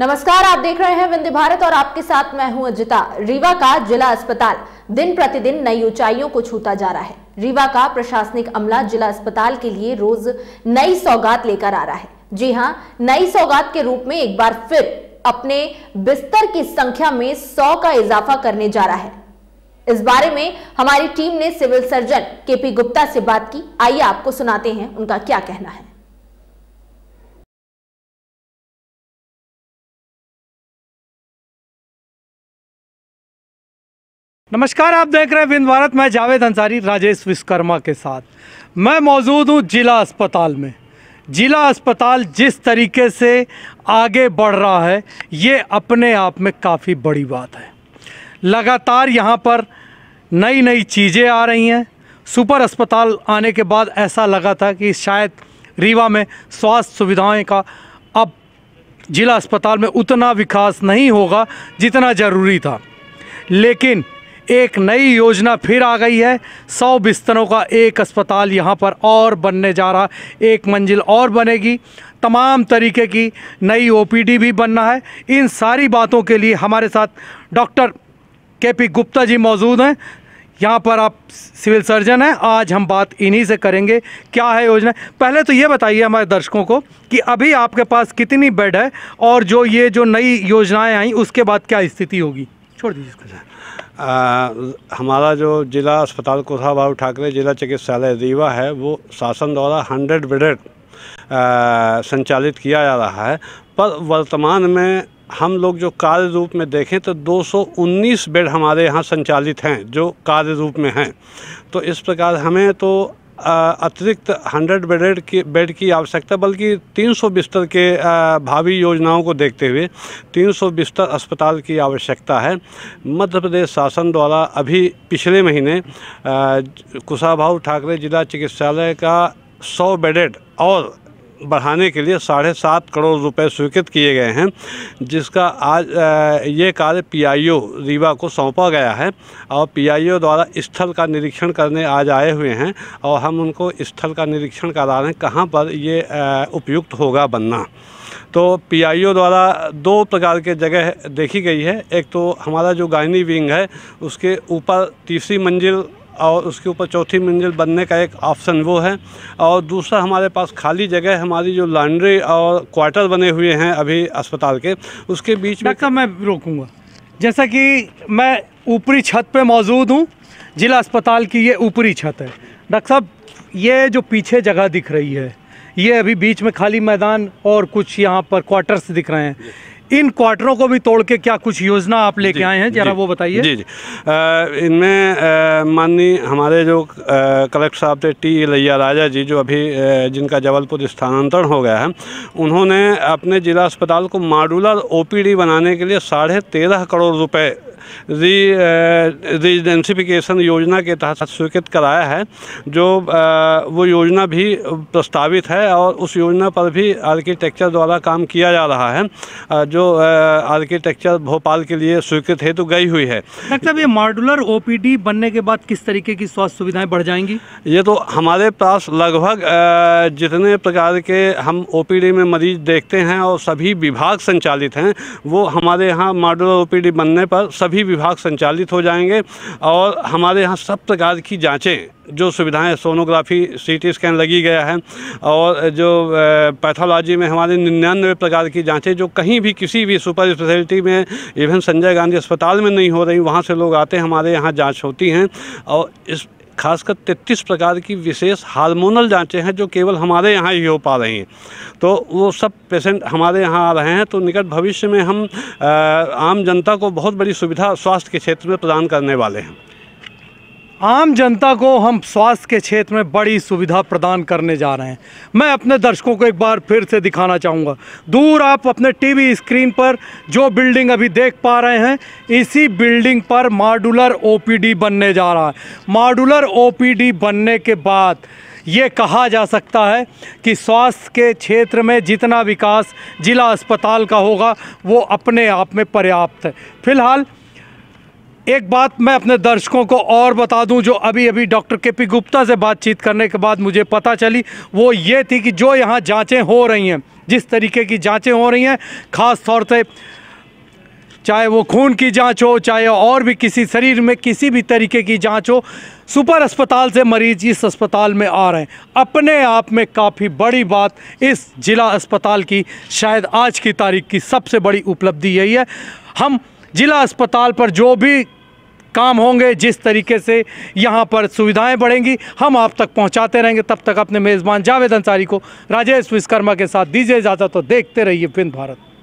नमस्कार आप देख रहे हैं विंध्य भारत और आपके साथ मैं हूं अजिता रीवा का जिला अस्पताल दिन प्रतिदिन नई ऊंचाइयों को छूता जा रहा है रीवा का प्रशासनिक अमला जिला अस्पताल के लिए रोज नई सौगात लेकर आ रहा है जी हां नई सौगात के रूप में एक बार फिर अपने बिस्तर की संख्या में सौ का इजाफा करने जा रहा है इस बारे में हमारी टीम ने सिविल सर्जन के गुप्ता से बात की आइए आपको सुनाते हैं उनका क्या कहना है नमस्कार आप देख रहे हैं विंद भारत मैं जावेद अंसारी राजेश विश्वकर्मा के साथ मैं मौजूद हूँ जिला अस्पताल में जिला अस्पताल जिस तरीके से आगे बढ़ रहा है ये अपने आप में काफ़ी बड़ी बात है लगातार यहाँ पर नई नई चीज़ें आ रही हैं सुपर अस्पताल आने के बाद ऐसा लगा था कि शायद रीवा में स्वास्थ्य सुविधाएँ का अब जिला अस्पताल में उतना विकास नहीं होगा जितना ज़रूरी था लेकिन एक नई योजना फिर आ गई है सौ बिस्तरों का एक अस्पताल यहाँ पर और बनने जा रहा एक मंजिल और बनेगी तमाम तरीके की नई ओपीडी भी बनना है इन सारी बातों के लिए हमारे साथ डॉक्टर के पी गुप्ता जी मौजूद हैं यहाँ पर आप सिविल सर्जन हैं आज हम बात इन्हीं से करेंगे क्या है योजना पहले तो ये बताइए हमारे दर्शकों को कि अभी आपके पास कितनी बेड है और जो ये जो नई योजनाएं आई उसके बाद क्या स्थिति होगी छोड़ दीजिए इसका आ, हमारा जो जिला अस्पताल बाबू ठाकरे जिला चिकित्सालय रीवा है वो शासन द्वारा हंड्रेड बेडेड संचालित किया जा रहा है पर वर्तमान में हम लोग जो कार्य रूप में देखें तो 219 बेड हमारे यहाँ संचालित हैं जो कार्य रूप में हैं तो इस प्रकार हमें तो अतिरिक्त 100 बेडेड की बेड की आवश्यकता बल्कि 300 बिस्तर के भावी योजनाओं को देखते हुए 300 बिस्तर अस्पताल की आवश्यकता है मध्य प्रदेश शासन द्वारा अभी पिछले महीने कुशाभा ठाकरे जिला चिकित्सालय का सौ बेडेड और बढ़ाने के लिए साढ़े सात करोड़ रुपए स्वीकृत किए गए हैं जिसका आज ये कार्य पीआईओ रीवा को सौंपा गया है और पीआईओ द्वारा स्थल का निरीक्षण करने आज आए हुए हैं और हम उनको स्थल का निरीक्षण करा रहे हैं कहाँ पर ये उपयुक्त होगा बनना तो पीआईओ द्वारा दो प्रकार के जगह देखी गई है एक तो हमारा जो गायनी विंग है उसके ऊपर तीसरी मंजिल और उसके ऊपर चौथी मंजिल बनने का एक ऑप्शन वो है और दूसरा हमारे पास खाली जगह हमारी जो लॉन्ड्री और क्वार्टर बने हुए हैं अभी अस्पताल के उसके बीच में मैं रोकूँगा जैसा कि मैं ऊपरी छत पे मौजूद हूँ जिला अस्पताल की ये ऊपरी छत है डॉक्टर साहब ये जो पीछे जगह दिख रही है ये अभी बीच में खाली मैदान और कुछ यहाँ पर क्वार्टर्स दिख रहे हैं इन क्वार्टरों को भी तोड़ के क्या कुछ योजना आप लेके आए हैं जरा वो बताइए जी जी इनमें माननीय हमारे जो कलेक्टर साहब थे टी लैया राजा जी जो अभी जिनका जबलपुर स्थानांतरण हो गया है उन्होंने अपने जिला अस्पताल को मॉडुलर ओपीडी बनाने के लिए साढ़े तेरह करोड़ रुपए री रीडेंसिफिकेशन uh, योजना के तहत स्वीकृत कराया है जो uh, वो योजना भी प्रस्तावित है और उस योजना पर भी आर्किटेक्चर द्वारा काम किया जा रहा है uh, जो आर्किटेक्चर भोपाल के लिए स्वीकृत हेतु तो गई हुई है मतलब ये मॉडुलर ओ बनने के बाद किस तरीके की स्वास्थ्य सुविधाएँ बढ़ जाएंगी ये तो हमारे पास लगभग जितने प्रकार के हम ओ में मरीज देखते हैं और सभी विभाग संचालित हैं वो हमारे यहाँ मॉडुलर ओ बनने पर सभी सभी विभाग संचालित हो जाएंगे और हमारे यहाँ सब प्रकार की जाँचें जो सुविधाएं सोनोग्राफी सीटी स्कैन लगी गया है और जो पैथोलॉजी में हमारे निन्यानवे प्रकार की जाँचें जो कहीं भी किसी भी सुपर स्पेशलिटी में इवन संजय गांधी अस्पताल में नहीं हो रही वहाँ से लोग आते हैं हमारे यहाँ जाँच होती हैं और इस खासकर 33 प्रकार की विशेष हार्मोनल जांचें हैं जो केवल हमारे यहाँ ही हो पा रही हैं तो वो सब पेशेंट हमारे यहाँ आ रहे हैं तो निकट भविष्य में हम आ, आम जनता को बहुत बड़ी सुविधा स्वास्थ्य के क्षेत्र में प्रदान करने वाले हैं आम जनता को हम स्वास्थ्य के क्षेत्र में बड़ी सुविधा प्रदान करने जा रहे हैं मैं अपने दर्शकों को एक बार फिर से दिखाना चाहूँगा दूर आप अपने टीवी स्क्रीन पर जो बिल्डिंग अभी देख पा रहे हैं इसी बिल्डिंग पर मॉडुलर ओपीडी बनने जा रहा है मॉडुलर ओपीडी बनने के बाद ये कहा जा सकता है कि स्वास्थ्य के क्षेत्र में जितना विकास जिला अस्पताल का होगा वो अपने आप में पर्याप्त है फिलहाल एक बात मैं अपने दर्शकों को और बता दूं जो अभी अभी डॉक्टर के पी गुप्ता से बातचीत करने के बाद मुझे पता चली वो ये थी कि जो यहाँ जांचें हो रही हैं जिस तरीके की जांचें हो रही हैं ख़ास तौर से चाहे वो खून की जांच हो चाहे और भी किसी शरीर में किसी भी तरीके की जांच हो सुपर अस्पताल से मरीज इस अस्पताल में आ रहे हैं अपने आप में काफ़ी बड़ी बात इस जिला अस्पताल की शायद आज की तारीख की सबसे बड़ी उपलब्धि यही है हम जिला अस्पताल पर जो भी काम होंगे जिस तरीके से यहाँ पर सुविधाएं बढ़ेंगी हम आप तक पहुँचाते रहेंगे तब तक अपने मेज़बान जावेद अंसारी को राजेश विश्वकर्मा के साथ दीजिए इजाज़त तो देखते रहिए फिन भारत